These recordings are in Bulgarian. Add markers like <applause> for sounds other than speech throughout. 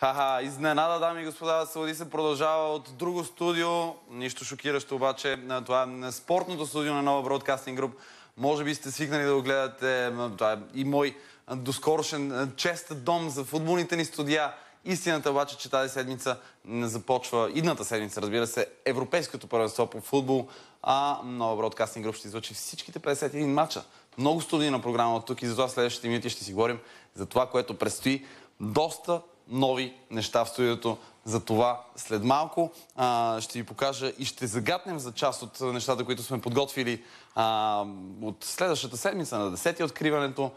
Ха-ха, изненада, дами и господа, Сауди се продължава от друго студио. Нищо шокиращо обаче, това е спортното студио на нова бродкастинг груп. Може би сте свикнали да го гледате. Това е и мой доскорошен чест дом за футболните ни студия. Истината обаче, че тази седмица не започва, идната седмица, разбира се, Европейското първенство по футбол, а нова бродкастинг груп ще излъчи всичките 51 мача. Много студии на програма от тук и затова следващите минути ще си говорим за това, което предстои. Доста нови неща в студиото. За това след малко а, ще ви покажа и ще загатнем за част от нещата, които сме подготвили а, от следващата седмица на 10-ти откриването.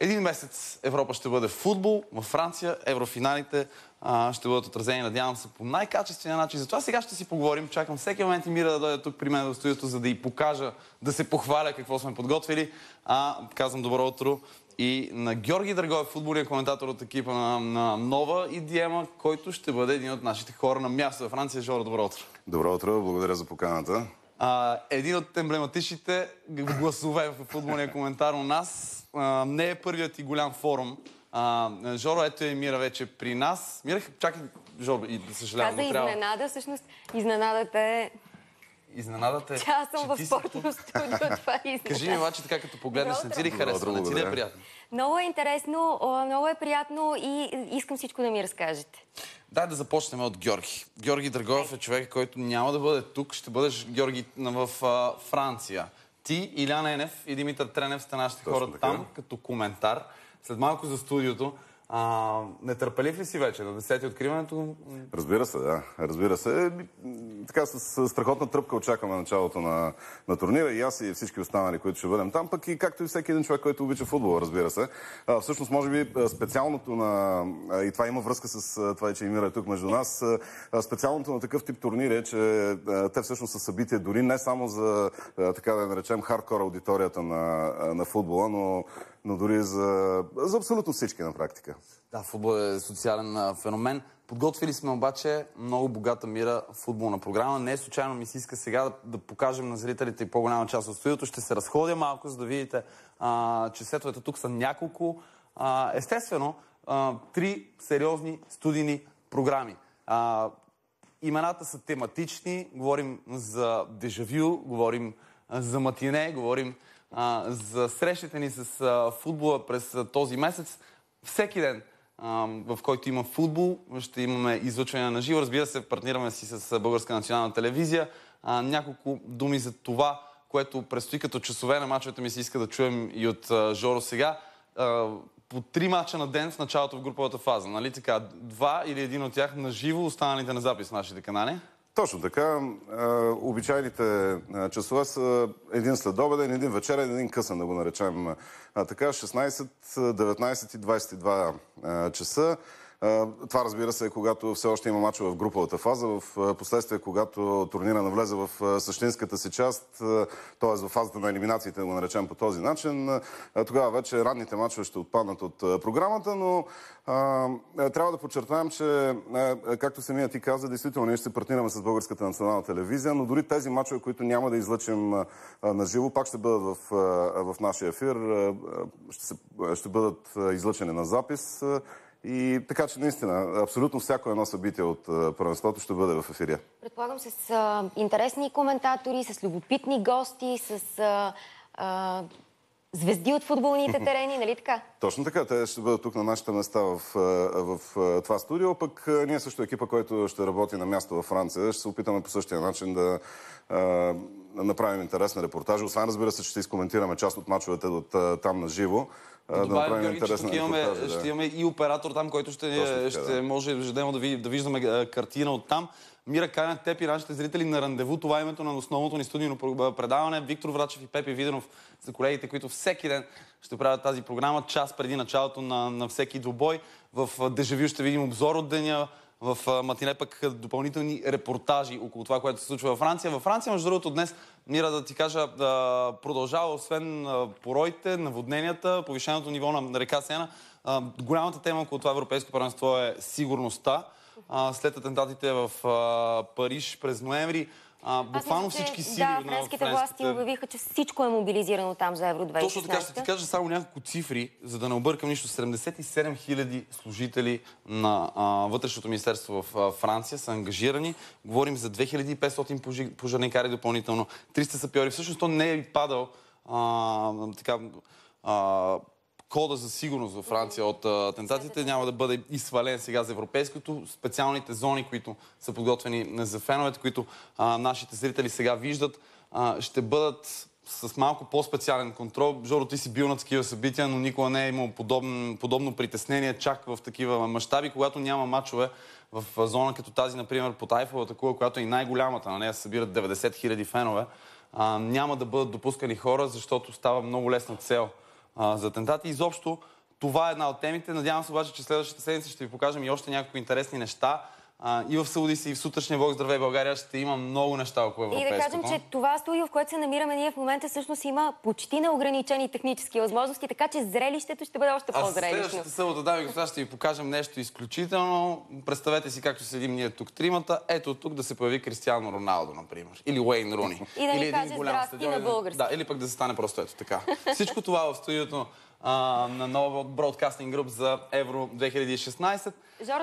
Един месец Европа ще бъде в футбол, във Франция, еврофиналите а, ще бъдат отразени, надявам се, по най-качествения начин. Затова сега ще си поговорим. Чакам всеки момент и Мира да дойде тук при мен в студиото, за да й покажа, да се похваля какво сме подготвили. А, казвам добро утро и на Георги Драгоев, футболния коментатор от екипа на, на Нова и Диема, който ще бъде един от нашите хора на място в Франция. Жора, добро утро. Добро утро, благодаря за поканата. А, един от емблематичните гласове в футболния коментар у нас а, не е първият и голям форум. А, Жоро, ето е Мира вече при нас. Мира, чакай, Жоро, и съжалявам. Каза трябва... изненада, всъщност изненадата е изненадата е... Тя аз съм в спортно студио, това е изненада. <laughs> Кажи ми, обаче, така като погледнеш, не ти ли харесва, не ти ли е приятно? Много е интересно, много е приятно и искам всичко да ми разкажете. Дай да започнем от Георги. Георги Драгов е човек, който няма да бъде тук. Ще бъдеш, Георги, в Франция. Ти, Илян Енев и Димитър Тренев сте нашите хора там, като коментар. След малко за студиото. А, нетърпелив ли си вече на 10 откриването? Разбира се, да. Разбира се. Така с, с страхотна тръпка очакваме началото на, на турнира и аз и всички останали, които ще бъдем там, пък и както и всеки един човек, който обича футбола, разбира се. А, всъщност, може би специалното на... И това има връзка с това, че Емира е тук между нас. Специалното на такъв тип турнир е, че те всъщност са събития дори не само за, така да наречем, хардкор аудиторията на, на футбола, но но дори за, за абсолютно всички на практика. Да, футбол е социален феномен. Подготвили сме обаче много богата мира футболна програма. Не е случайно ми се иска сега да, да покажем на зрителите и по-голяма част от студиото. Ще се разходя малко, за да видите, а, че сетовете тук са няколко. А, естествено, а, три сериозни студийни програми. А, имената са тематични. Говорим за дежавю, говорим за матине, говорим за срещите ни с а, футбола през а, този месец. Всеки ден, а, в който има футбол, ще имаме излъчване на живо. Разбира се, партнираме си с Българска национална телевизия. А, няколко думи за това, което предстои като часове на мачовете ми се иска да чуем и от а, Жоро сега. А, по три мача на ден в началото в груповата фаза, нали така? Два или един от тях на живо, останалите на запис в нашите канали. Точно така. Обичайните часове са един следобеден, един вечерен, един късен, да го наречем така. 16, 19 и 22 часа. Това разбира се, е когато все още има мачове в груповата фаза, в последствие, когато турнира навлезе в същинската си част, т.е. в фазата на елиминациите, да го наречем по този начин, тогава вече ранните мачове ще отпаднат от програмата, но трябва да подчертаем, че, както самия ти каза, действително ние ще се партнираме с Българската национална телевизия, но дори тези мачове, които няма да излъчим на живо, пак ще бъдат в, в нашия ефир, ще, се, ще бъдат излъчени на запис. И така че наистина, абсолютно всяко едно събитие от първенството ще бъде в ефирия. Предполагам с а, интересни коментатори, с любопитни гости, с а, а, звезди от футболните <laughs> терени, нали така? Точно така. Те ще бъдат тук на нашите места в, в, в това студио. Пък ние също екипа, който ще работи на място във Франция, ще се опитаме по същия начин да а, направим интересни репортажа. Освен разбира се, че ще изкоментираме част от мачовете от там на живо да направим Георги, интересна ще имаме, да. ще имаме и оператор там, който ще, така, ще да. може ежедневно да, ви, да виждаме картина от там. Мира Кайна, теб и нашите зрители на рандеву. Това е името на основното ни студийно предаване. Виктор Врачев и Пепи Виденов за колегите, които всеки ден ще правят тази програма, час преди началото на, на всеки двубой. В Дежавю ще видим обзор от деня, в матине пък допълнителни репортажи около това, което се случва във Франция. Във Франция, между другото, днес, Мира, да ти кажа, продължава освен пороите, наводненията, повишеното ниво на река Сена. Голямата тема около това европейско първенство е сигурността. След атентатите в Париж през ноември а, буквално всички сили да, на френските власти обявиха, че всичко е мобилизирано там за Евро 2016. Точно така ще ти кажа само няколко цифри, за да не объркам нищо. 77 000 служители на а, Вътрешното министерство в а, Франция са ангажирани. Говорим за 2500 пожарникари допълнително. 300 сапиори. Всъщност то не е падал а, така, а, кода за сигурност във Франция от атентатите няма да бъде извален сега за европейското. Специалните зони, които са подготвени за феновете, които а, нашите зрители сега виждат, а, ще бъдат с малко по-специален контрол. Жоро, ти си бил на такива събития, но никога не е имал подобно, подобно притеснение чак в такива мащаби, когато няма мачове в зона като тази, например, под Тайфовата кула, която е и най-голямата, на нали? нея събират 90 000 фенове, а, няма да бъдат допускани хора, защото става много лесна цел за атентати. Изобщо това е една от темите. Надявам се обаче, че следващата седмица ще ви покажем и още някакви интересни неща а, и в Саудис, и в сутрешния блок Здравей България ще има много неща около европейското. И да кажем, че това студио, в което се намираме ние в момента, всъщност има почти неограничени технически възможности, така че зрелището ще бъде още по-зрелищно. Следващата събота, дами и господа, ще ви покажем нещо изключително. Представете си, както седим ние тук тримата, ето тук да се появи Кристиано Роналдо, например, или Уейн Руни. И да ни каже здрасти на български. Да, или пък да се стане просто ето така. Всичко това в студиото а, на нова бродкастинг груп за Евро 2016.